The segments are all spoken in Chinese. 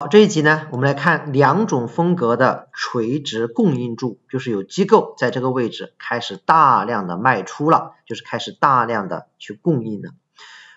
好，这一集呢，我们来看两种风格的垂直供应柱，就是有机构在这个位置开始大量的卖出了，就是开始大量的去供应了。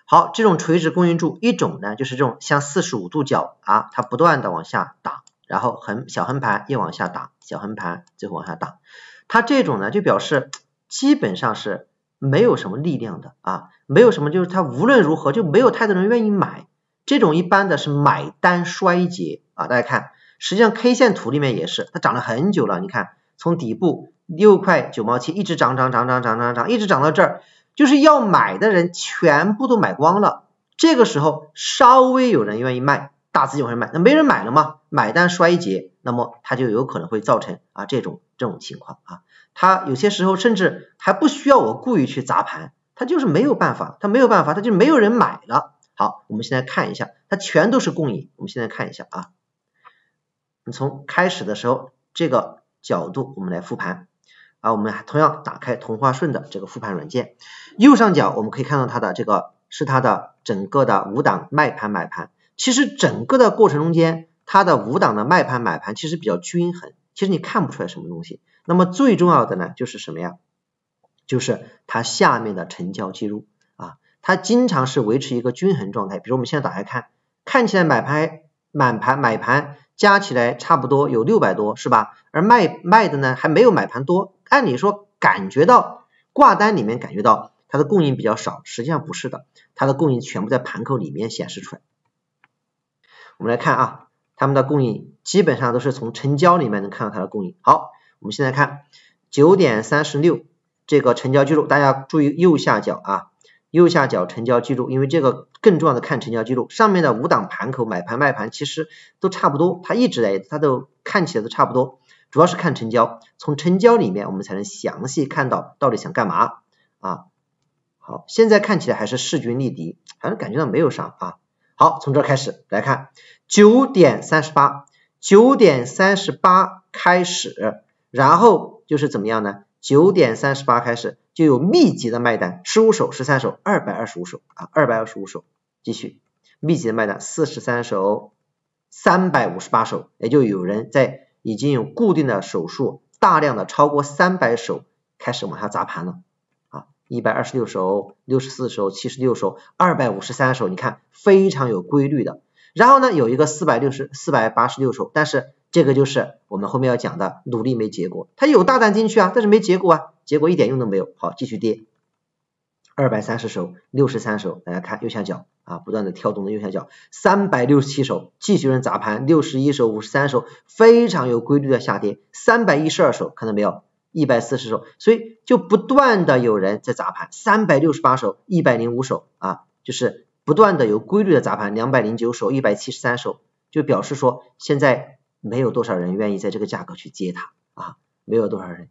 好，这种垂直供应柱一种呢，就是这种像四十五度角啊，它不断的往下打，然后横小横盘，又往下打小横盘，最后往下打，它这种呢就表示基本上是没有什么力量的啊，没有什么就是它无论如何就没有太多人愿意买。这种一般的是买单衰竭啊，大家看，实际上 K 线图里面也是，它涨了很久了，你看从底部六块九毛七一直涨涨涨涨涨涨涨，一直涨到这儿，就是要买的人全部都买光了，这个时候稍微有人愿意卖，大资金往上买，那没人买了嘛，买单衰竭，那么它就有可能会造成啊这种这种情况啊，它有些时候甚至还不需要我故意去砸盘，它就是没有办法，它没有办法，它就没有人买了。好，我们现在看一下，它全都是共赢。我们现在看一下啊，你从开始的时候这个角度我们来复盘啊，我们同样打开同花顺的这个复盘软件，右上角我们可以看到它的这个是它的整个的五档卖盘买盘。其实整个的过程中间，它的五档的卖盘买盘其实比较均衡，其实你看不出来什么东西。那么最重要的呢，就是什么呀？就是它下面的成交记录。它经常是维持一个均衡状态，比如我们现在打开看，看起来买盘、满盘、买盘加起来差不多有六百多，是吧？而卖卖的呢，还没有买盘多。按理说感觉到挂单里面感觉到它的供应比较少，实际上不是的，它的供应全部在盘口里面显示出来。我们来看啊，他们的供应基本上都是从成交里面能看到它的供应。好，我们现在看九点三十六这个成交记录，大家注意右下角啊。右下角成交记录，因为这个更重要的看成交记录，上面的五档盘口买盘卖盘其实都差不多，它一直在，它都看起来都差不多，主要是看成交，从成交里面我们才能详细看到到底想干嘛啊。好，现在看起来还是势均力敌，好像感觉到没有啥啊。好，从这开始来看，九点三十八，九点三十八开始，然后就是怎么样呢？九点三十八开始。就有密集的卖单，十五手、十三手、二百二十五手啊，二百二十五手继续密集的卖单，四十三手、三百五十八手，也就有人在已经有固定的手数，大量的超过三百手开始往下砸盘了啊，一百二十六手、六十四手、七十六手、二百五十三手，你看非常有规律的。然后呢，有一个四百六十四百八十六手，但是这个就是我们后面要讲的努力没结果，他有大胆进去啊，但是没结果啊。结果一点用都没有，好，继续跌，二百三十手，六十三手，大家看右下角啊，不断的跳动的右下角，三百六十七手，继续人砸盘，六十一手，五十三手，非常有规律的下跌，三百一十二手，看到没有，一百四十手，所以就不断的有人在砸盘，三百六十八手，一百零五手啊，就是不断的有规律的砸盘，两百零九手，一百七十三手，就表示说现在没有多少人愿意在这个价格去接它啊，没有多少人。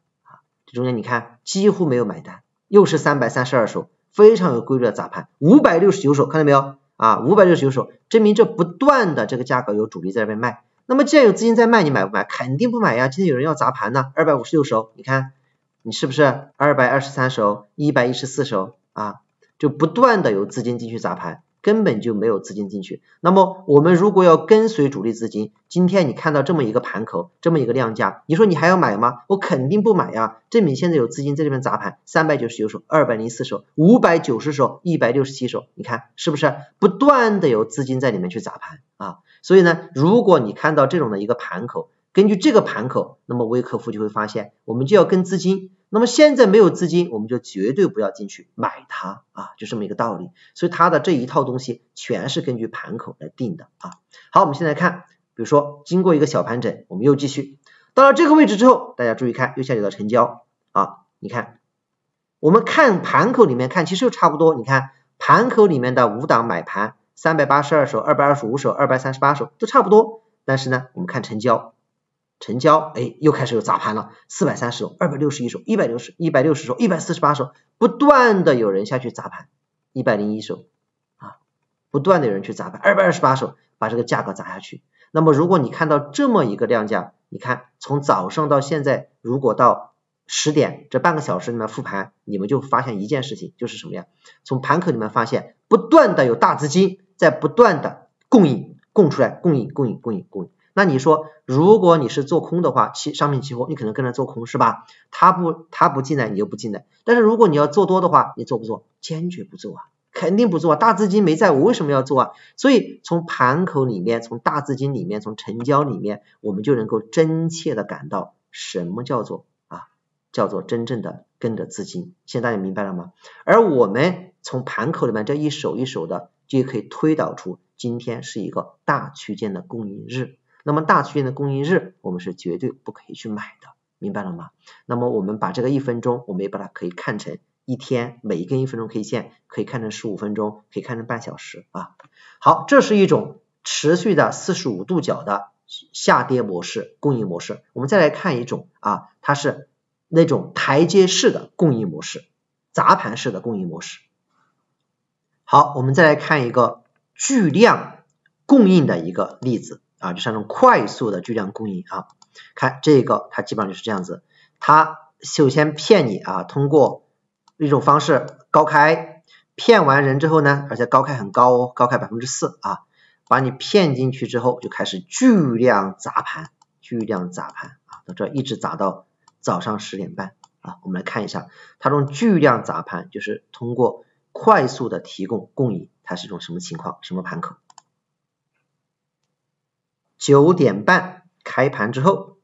中间你看几乎没有买单，又是三百三十二手，非常有规律的砸盘，五百六十九手，看到没有啊？五百六十九手，证明这不断的这个价格有主力在那边卖。那么既然有资金在卖，你买不买？肯定不买呀！今天有人要砸盘呢，二百五十六手，你看你是不是二百二十三手、一百一十四手啊？就不断的有资金进去砸盘。根本就没有资金进去。那么我们如果要跟随主力资金，今天你看到这么一个盘口，这么一个量价，你说你还要买吗？我肯定不买呀，证明现在有资金在里面砸盘。三百九十九手，二百零四手，五百九十手，一百六十七手，你看是不是不断的有资金在里面去砸盘啊？所以呢，如果你看到这种的一个盘口，根据这个盘口，那么微客服就会发现，我们就要跟资金。那么现在没有资金，我们就绝对不要进去买它啊，就这么一个道理。所以它的这一套东西全是根据盘口来定的啊。好，我们现在看，比如说经过一个小盘整，我们又继续到了这个位置之后，大家注意看右下角的成交啊，你看，我们看盘口里面看，其实又差不多。你看盘口里面的五档买盘，三百八十二手、二百二十五手、二百三十八手都差不多，但是呢，我们看成交。成交，哎，又开始有砸盘了，四百三十手，二百六十一手，一百六十，一百六十手，一百四十八手，不断的有人下去砸盘，一百零一手，啊，不断的有人去砸盘，二百二十八手，把这个价格砸下去。那么如果你看到这么一个量价，你看从早上到现在，如果到十点这半个小时里面复盘，你们就发现一件事情，就是什么呀？从盘口里面发现，不断的有大资金在不断的供应，供出来，供应，供应，供应，供应。那你说，如果你是做空的话，期商品期货，你可能跟着做空是吧？他不他不进来，你就不进来。但是如果你要做多的话，你做不做？坚决不做啊，肯定不做。啊。大资金没在，我为什么要做啊？所以从盘口里面，从大资金里面，从成交里面，我们就能够真切的感到什么叫做啊，叫做真正的跟着资金。现在大家明白了吗？而我们从盘口里面这一手一手的，就可以推导出今天是一个大区间的供应日。那么大区间的供应日，我们是绝对不可以去买的，明白了吗？那么我们把这个一分钟，我们也把它可以看成一天，每一根一分钟 K 线可以看成十五分钟，可以看成半小时啊。好，这是一种持续的四十五度角的下跌模式，供应模式。我们再来看一种啊，它是那种台阶式的供应模式，杂盘式的供应模式。好，我们再来看一个巨量供应的一个例子。啊，就是那种快速的巨量供应啊，看这个，它基本上就是这样子。它首先骗你啊，通过一种方式高开，骗完人之后呢，而且高开很高哦，高开百分之四啊，把你骗进去之后，就开始巨量砸盘，巨量砸盘啊，到这一直砸到早上十点半啊。我们来看一下，它这种巨量砸盘，就是通过快速的提供供应，它是一种什么情况，什么盘口？九点半开盘之后，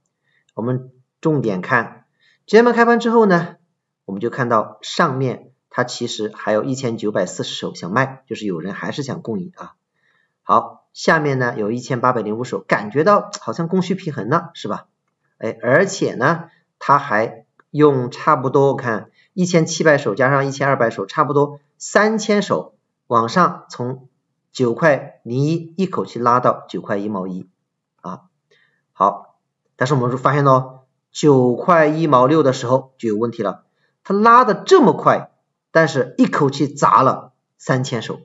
我们重点看九点半开盘之后呢，我们就看到上面它其实还有一千九百四十手想卖，就是有人还是想供应啊。好，下面呢有一千八百零五手，感觉到好像供需平衡了，是吧？哎，而且呢，它还用差不多，我看一千七百手加上一千二百手，差不多三千手往上，从九块零一一口气拉到九块一毛一。好，但是我们就发现呢，九块一毛六的时候就有问题了，它拉的这么快，但是一口气砸了三千手，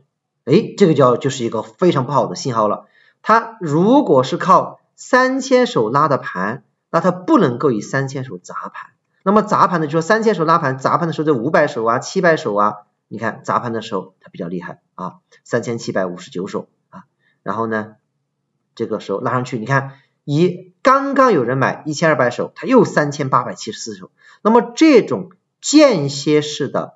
哎，这个叫就是一个非常不好的信号了。它如果是靠三千手拉的盘，那它不能够以三千手砸盘。那么砸盘的就说三千手拉盘砸盘的时候，这五百手啊、七百手啊，你看砸盘的时候它比较厉害啊，三千七百五十九手啊，然后呢，这个时候拉上去，你看。一刚刚有人买一千二百手，他又三千八百七十四手，那么这种间歇式的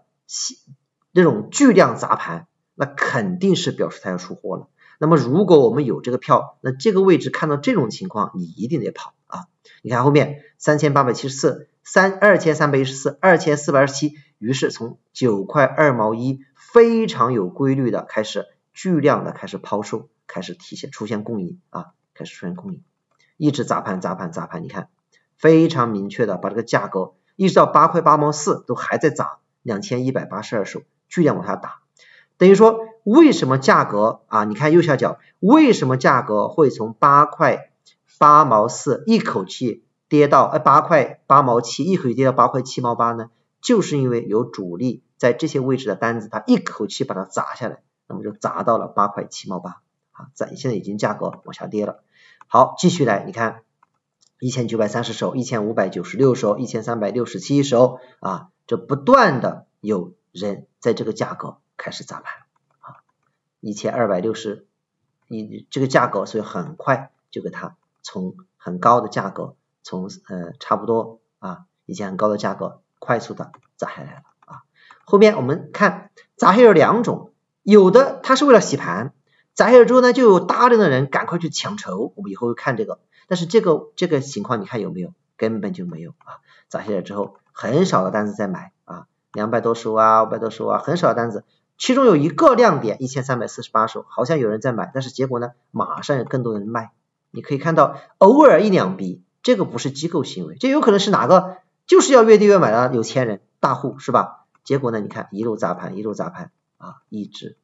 那种巨量砸盘，那肯定是表示他要出货了。那么如果我们有这个票，那这个位置看到这种情况，你一定得跑啊！你看后面三千八百七十四，三二千三百一十四，二千四百二十七，于是从九块二毛一非常有规律的开始巨量的开始抛售，开始体现出现供应啊，开始出现供应。一直砸盘砸盘砸盘，你看非常明确的把这个价格一直到八块八毛四都还在砸，两千一百八十二手巨量往下打，等于说为什么价格啊？你看右下角为什么价格会从八块八毛四一口气跌到哎八块八毛七一口气跌到八块七毛八呢？就是因为有主力在这些位置的单子，他一口气把它砸下来，那么就砸到了八块七毛八啊！在现在已经价格往下跌了。好，继续来，你看一千九百三十手，一千五百九十六手，一千三百六十七手啊，这不断的有人在这个价格开始砸盘啊，一千二百六十，你这个价格，所以很快就给它从很高的价格，从呃差不多啊以前很高的价格快速的砸下来了啊。后面我们看砸下有两种，有的它是为了洗盘。砸下来之后呢，就有大量的人赶快去抢筹，我们以后会看这个。但是这个这个情况你看有没有？根本就没有啊！砸下来之后，很少的单子在买啊，两百多手啊，五百多手啊，很少的单子。其中有一个亮点，一千三百四十八手，好像有人在买，但是结果呢，马上有更多人卖。你可以看到偶尔一两笔，这个不是机构行为，这有可能是哪个就是要越跌越买的有钱人大户是吧？结果呢，你看一路砸盘，一路砸盘啊，一直。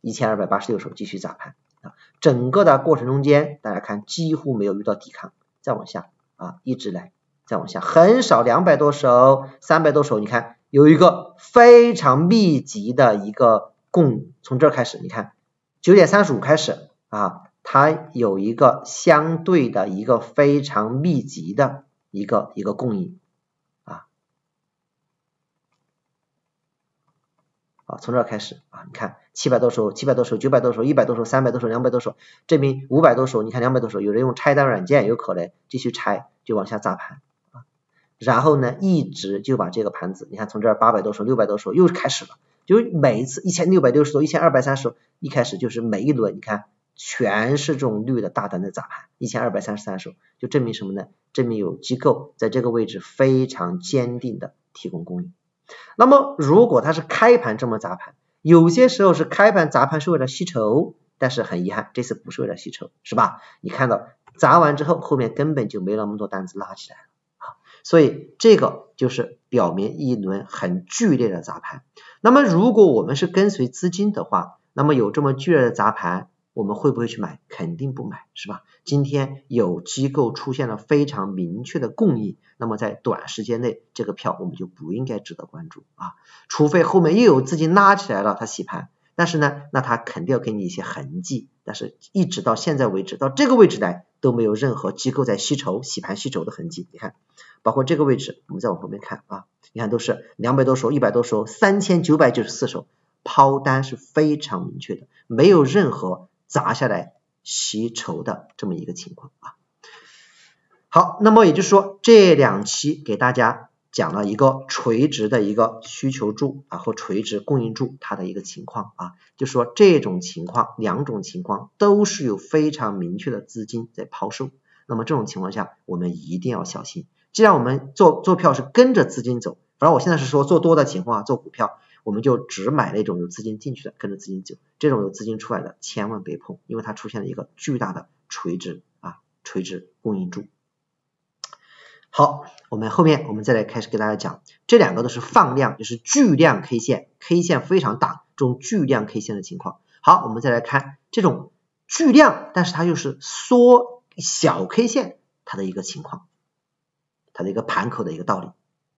一千二百八十六手继续砸盘啊！整个的过程中间，大家看几乎没有遇到抵抗，再往下啊，一直来，再往下，很少两百多手、三百多手，你看有一个非常密集的一个供，从这儿开始，你看九点三十五开始啊，它有一个相对的一个非常密集的一个一个供应啊，好，从这儿开始啊，你看。七百多手，七百多手，九百多手，一百多手，三百多手，两百多手，证明五百多手。你看两百多手，有人用拆单软件，有可能继续拆，就往下砸盘啊。然后呢，一直就把这个盘子，你看从这儿八百多手，六百多手又开始了，就是每一次一千六百六十多，一千二百三十，一开始就是每一轮，你看全是这种绿的大单的砸盘，一千二百三十三手，就证明什么呢？证明有机构在这个位置非常坚定的提供供应。那么如果它是开盘这么砸盘，有些时候是开盘砸盘是为了吸筹，但是很遗憾，这次不是为了吸筹，是吧？你看到砸完之后，后面根本就没那么多单子拉起来了啊，所以这个就是表明一轮很剧烈的砸盘。那么如果我们是跟随资金的话，那么有这么剧烈的砸盘。我们会不会去买？肯定不买，是吧？今天有机构出现了非常明确的供应，那么在短时间内，这个票我们就不应该值得关注啊，除非后面又有资金拉起来了，它洗盘。但是呢，那它肯定要给你一些痕迹，但是一直到现在为止，到这个位置来都没有任何机构在吸筹、洗盘、吸筹的痕迹。你看，包括这个位置，我们再往后面看啊，你看都是两百多手、一百多手、三千九百九十四手抛单是非常明确的，没有任何。砸下来吸筹的这么一个情况啊，好，那么也就是说这两期给大家讲了一个垂直的一个需求柱啊和垂直供应柱它的一个情况啊，就说这种情况两种情况都是有非常明确的资金在抛售，那么这种情况下我们一定要小心，既然我们做做票是跟着资金走，反正我现在是说做多的情况啊做股票。我们就只买那种有资金进去的，跟着资金走。这种有资金出来的千万别碰，因为它出现了一个巨大的垂直啊垂直供应柱。好，我们后面我们再来开始给大家讲，这两个都是放量，就是巨量 K 线，K 线非常大，这种巨量 K 线的情况。好，我们再来看这种巨量，但是它又是缩小 K 线它的一个情况，它的一个盘口的一个道理。